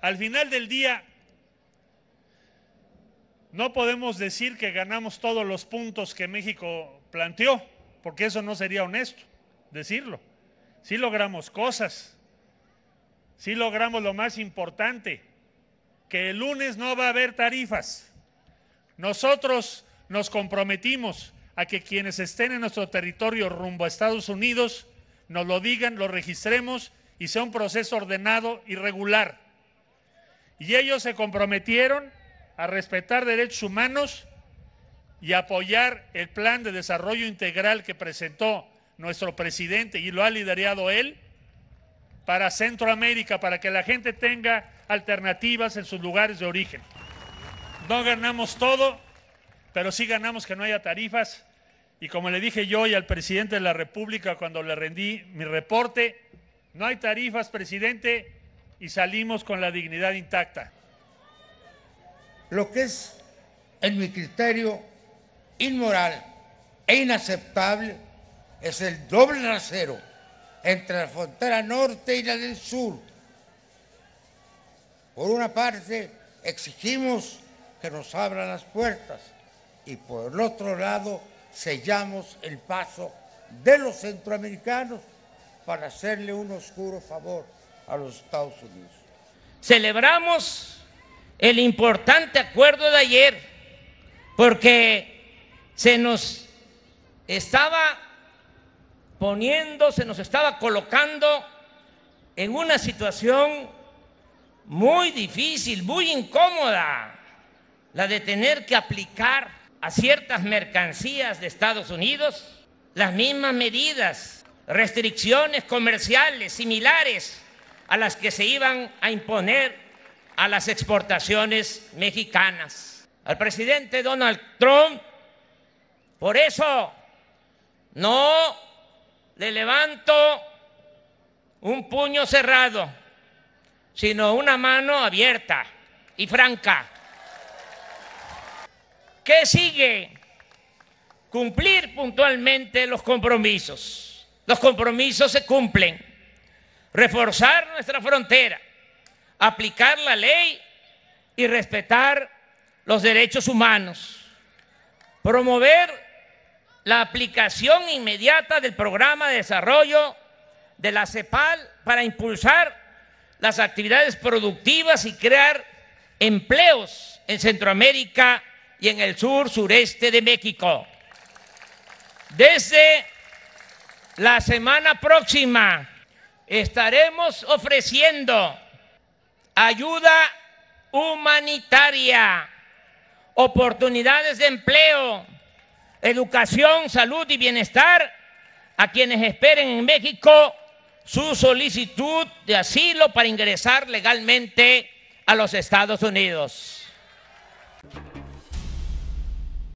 Al final del día, no podemos decir que ganamos todos los puntos que México planteó, porque eso no sería honesto decirlo. Sí logramos cosas, sí logramos lo más importante, que el lunes no va a haber tarifas. Nosotros nos comprometimos a que quienes estén en nuestro territorio rumbo a Estados Unidos nos lo digan, lo registremos y sea un proceso ordenado y regular. Y ellos se comprometieron a respetar derechos humanos y apoyar el plan de desarrollo integral que presentó nuestro presidente y lo ha liderado él para Centroamérica, para que la gente tenga alternativas en sus lugares de origen. No ganamos todo, pero sí ganamos que no haya tarifas. Y como le dije yo y al presidente de la República cuando le rendí mi reporte, no hay tarifas, presidente, y salimos con la dignidad intacta. Lo que es, en mi criterio, inmoral e inaceptable es el doble rasero entre la frontera norte y la del sur. Por una parte, exigimos que nos abran las puertas y por el otro lado, sellamos el paso de los centroamericanos para hacerle un oscuro favor a los Estados Unidos. Celebramos el importante acuerdo de ayer porque se nos estaba poniendo, se nos estaba colocando en una situación muy difícil, muy incómoda, la de tener que aplicar a ciertas mercancías de Estados Unidos las mismas medidas, restricciones comerciales similares a las que se iban a imponer a las exportaciones mexicanas. Al presidente Donald Trump, por eso no le levanto un puño cerrado, sino una mano abierta y franca. ¿Qué sigue? Cumplir puntualmente los compromisos. Los compromisos se cumplen reforzar nuestra frontera, aplicar la ley y respetar los derechos humanos, promover la aplicación inmediata del programa de desarrollo de la CEPAL para impulsar las actividades productivas y crear empleos en Centroamérica y en el sur sureste de México. Desde la semana próxima estaremos ofreciendo ayuda humanitaria, oportunidades de empleo, educación, salud y bienestar a quienes esperen en México su solicitud de asilo para ingresar legalmente a los Estados Unidos.